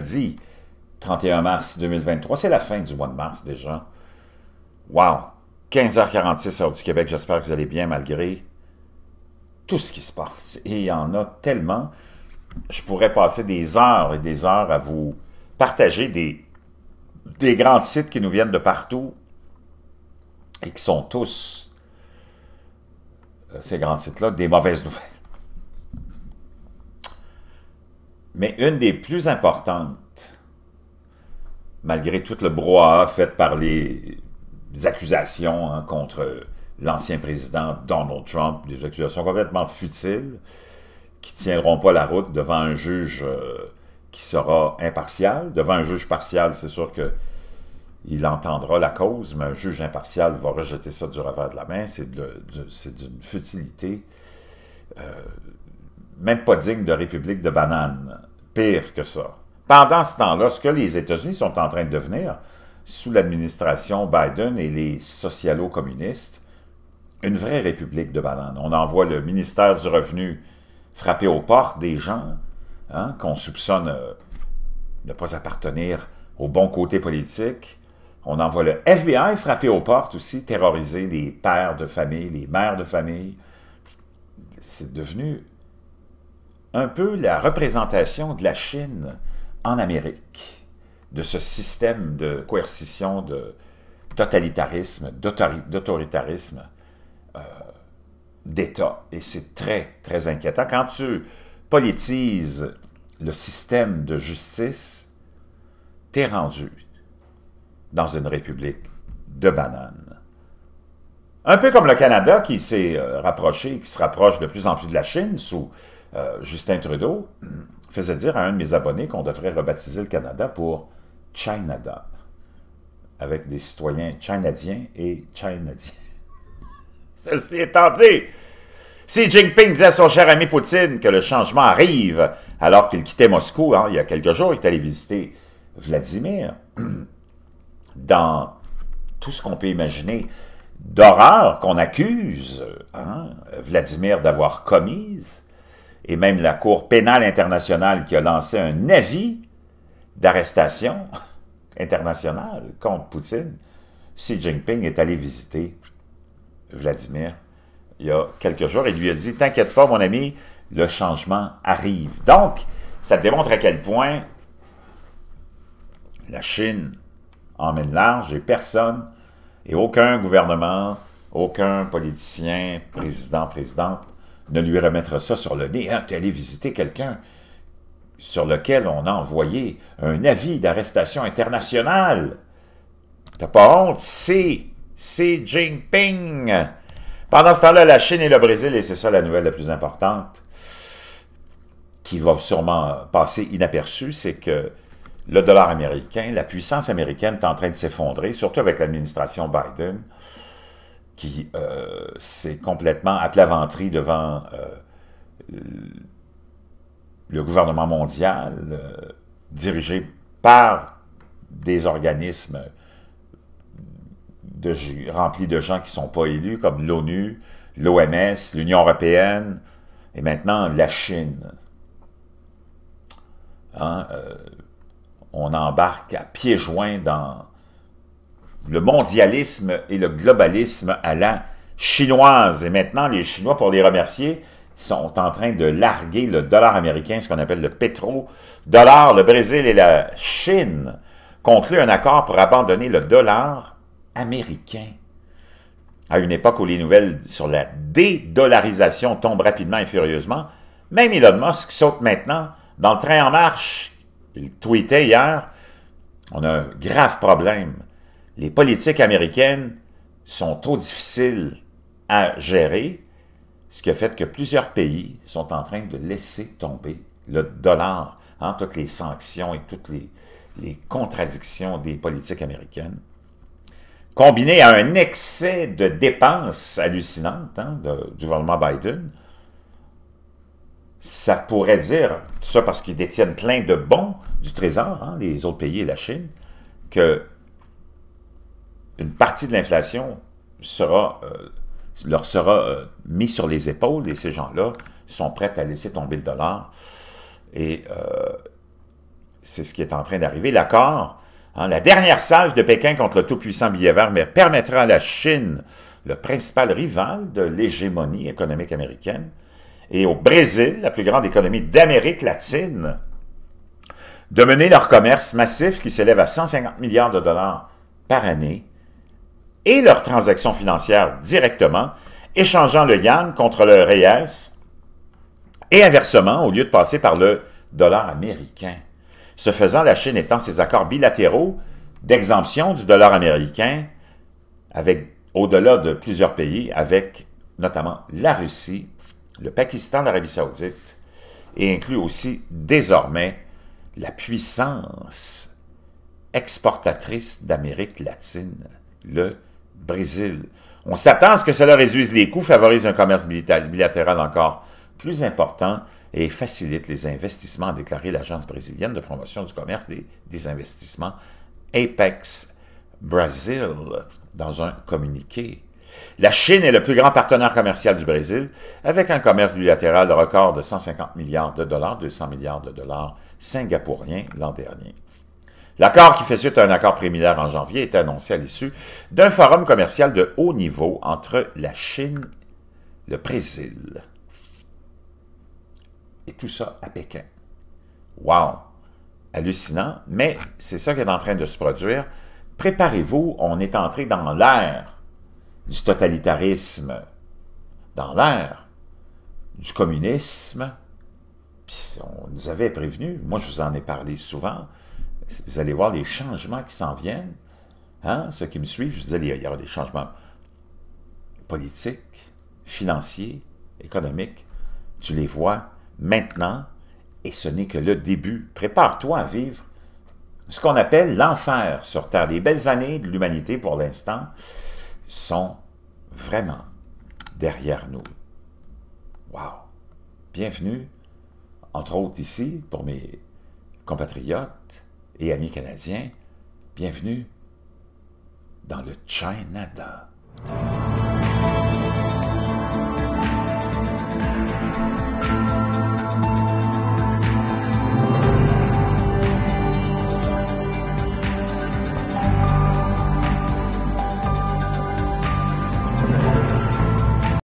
dit, 31 mars 2023. C'est la fin du mois de mars déjà. Wow! 15h46 heure du Québec. J'espère que vous allez bien malgré tout ce qui se passe. Et il y en a tellement. Je pourrais passer des heures et des heures à vous partager des, des grands sites qui nous viennent de partout et qui sont tous, euh, ces grands sites-là, des mauvaises nouvelles. mais une des plus importantes, malgré tout le brouhaha fait par les accusations hein, contre l'ancien président Donald Trump, des accusations complètement futiles, qui tiendront pas la route devant un juge euh, qui sera impartial. Devant un juge partial, c'est sûr que il entendra la cause, mais un juge impartial va rejeter ça du revers de la main. C'est d'une futilité, euh, même pas digne de République de banane pire que ça. Pendant ce temps-là, ce que les États-Unis sont en train de devenir, sous l'administration Biden et les socialo-communistes, une vraie république de bananes. On envoie le ministère du Revenu frapper aux portes des gens hein, qu'on soupçonne euh, ne pas appartenir au bon côté politique. On envoie le FBI frapper aux portes aussi, terroriser les pères de famille, les mères de famille. C'est devenu un peu la représentation de la Chine en Amérique, de ce système de coercition, de totalitarisme, d'autoritarisme euh, d'État. Et c'est très, très inquiétant. Quand tu politises le système de justice, t'es rendu dans une république de bananes. Un peu comme le Canada qui s'est euh, rapproché, qui se rapproche de plus en plus de la Chine sous euh, Justin Trudeau faisait dire à un de mes abonnés qu'on devrait rebaptiser le Canada pour Chinada, avec des citoyens chinadiens et chinadiens. Ceci étant dit, Xi Jinping disait à son cher ami Poutine que le changement arrive alors qu'il quittait Moscou. Hein, il y a quelques jours, il est allé visiter Vladimir. Dans tout ce qu'on peut imaginer d'horreur qu'on accuse hein, Vladimir d'avoir commise, et même la Cour pénale internationale qui a lancé un avis d'arrestation internationale contre Poutine, Xi Jinping est allé visiter Vladimir il y a quelques jours et lui a dit « T'inquiète pas, mon ami, le changement arrive. » Donc, ça démontre à quel point la Chine emmène large et personne, et aucun gouvernement, aucun politicien, président, présidente, ne lui remettre ça sur le nez. tu es allé visiter quelqu'un sur lequel on a envoyé un avis d'arrestation internationale. T'as pas honte, c'est Xi Jinping. Pendant ce temps-là, la Chine et le Brésil, et c'est ça la nouvelle la plus importante, qui va sûrement passer inaperçue, c'est que le dollar américain, la puissance américaine est en train de s'effondrer, surtout avec l'administration Biden qui euh, s'est complètement aplaventri devant euh, le gouvernement mondial, euh, dirigé par des organismes de, remplis de gens qui ne sont pas élus, comme l'ONU, l'OMS, l'Union européenne, et maintenant la Chine. Hein, euh, on embarque à pieds joints dans le mondialisme et le globalisme à la chinoise. Et maintenant, les Chinois, pour les remercier, sont en train de larguer le dollar américain, ce qu'on appelle le pétro-dollar. Le Brésil et la Chine concluent un accord pour abandonner le dollar américain. À une époque où les nouvelles sur la dédollarisation tombent rapidement et furieusement, même Elon Musk saute maintenant dans le train en marche. Il tweetait hier, on a un grave problème les politiques américaines sont trop difficiles à gérer, ce qui a fait que plusieurs pays sont en train de laisser tomber le dollar, hein, toutes les sanctions et toutes les, contradictions des politiques américaines, combiné à un excès de dépenses hallucinantes hein, du gouvernement Biden, ça pourrait dire, tout ça parce qu'ils détiennent plein de bons du Trésor, hein, les autres pays et la Chine, que une partie de l'inflation sera euh, leur sera euh, mise sur les épaules et ces gens-là sont prêts à laisser tomber le dollar. Et euh, c'est ce qui est en train d'arriver. L'accord, hein, la dernière salve de Pékin contre le tout-puissant billet vert mais permettra à la Chine, le principal rival de l'hégémonie économique américaine, et au Brésil, la plus grande économie d'Amérique latine, de mener leur commerce massif qui s'élève à 150 milliards de dollars par année et leurs transactions financières directement, échangeant le Yen contre le Reyes, et inversement au lieu de passer par le dollar américain. Ce faisant, la Chine étend ses accords bilatéraux d'exemption du dollar américain avec au-delà de plusieurs pays, avec notamment la Russie, le Pakistan, l'Arabie saoudite, et inclut aussi désormais la puissance exportatrice d'Amérique latine, le Brésil. On s'attend à ce que cela réduise les coûts, favorise un commerce bilatéral encore plus important et facilite les investissements, a déclaré l'Agence brésilienne de promotion du commerce des, des investissements Apex Brazil dans un communiqué. La Chine est le plus grand partenaire commercial du Brésil, avec un commerce bilatéral de record de 150 milliards de dollars, 200 milliards de dollars singapouriens l'an dernier. L'accord qui fait suite à un accord préliminaire en janvier est annoncé à l'issue d'un forum commercial de haut niveau entre la Chine le Brésil. Et tout ça à Pékin. Wow! Hallucinant, mais c'est ça qui est en train de se produire. Préparez-vous, on est entré dans l'ère du totalitarisme, dans l'ère du communisme. on nous avait prévenu, moi je vous en ai parlé souvent, vous allez voir les changements qui s'en viennent. Hein? Ceux qui me suivent, je vous disais, il y aura des changements politiques, financiers, économiques. Tu les vois maintenant et ce n'est que le début. Prépare-toi à vivre ce qu'on appelle l'enfer sur Terre. Les belles années de l'humanité pour l'instant sont vraiment derrière nous. Wow! Bienvenue, entre autres ici, pour mes compatriotes, et amis canadiens, bienvenue dans le Chinada.